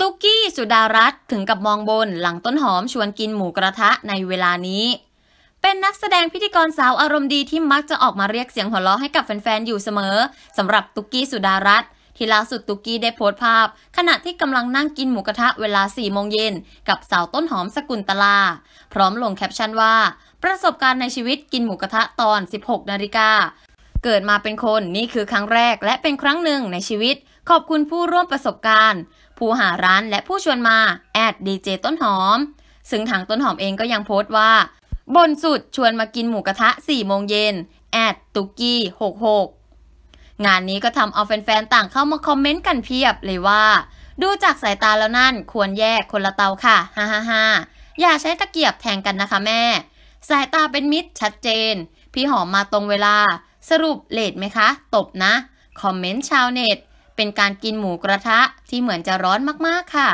ตุ๊กี้สุดารัตน์ถึงกับมองบนหลังต้นหอมชวนกินหมูกระทะในเวลานี้ เป็นนักแสดงพิธีกรสาวอารมณ์ดีที่มักจะออกมาเรียกเสียงหัวเราะให้กับแฟนๆอยู่เสมอ สำหรับตุกี้สุดารัตน์ที่ล่าสุดตุกกี้ได้โพสต์ภาพ ขณะที่กำลังนั่งกินหมูกระทะเวลา4โมงเย็นกับสาวต้นหอมสกุลตลา พร้อมลงแคปชั่นว่า ประสบการณ์ในชีวิตกินหมูกระทะตอน 16นาฬิกาเกิดมาเป็นคนนี่คือครั้งแรกและเป็นครั้งหนึ่งในชีวิต ขอบคุณผู้ร่วมประสบการณ์ ผู้หาร้านและผู้ชวนมาแอดดีเจต้นหอม ซึ่งทางต้นหอมเองก็ยังโพสต์ว่า บนสุด ชวนมากินหมูกระทะ 4 โมงเย็นแอดตุกี้66 งานนี้ก็ทำเอาแฟนๆต่างเข้ามาคอมเมนต์กันเพียบเลยว่า ดูจากสายตาแล้วนั่น ควรแยกคนละเตาค่ะฮ่าฮ่าฮ่าอย่าใช้ตะเกียบแทงกันนะคะแม่ สายตาเป็นมิตรชัดเจน พี่หอมมาตรงเวลาสรุปเลทไหมคะ ตบนะ คอมเมนต์ชาวเน็ตเป็นการกินหมูกระทะที่เหมือนจะร้อนมาก ๆ ค่ะ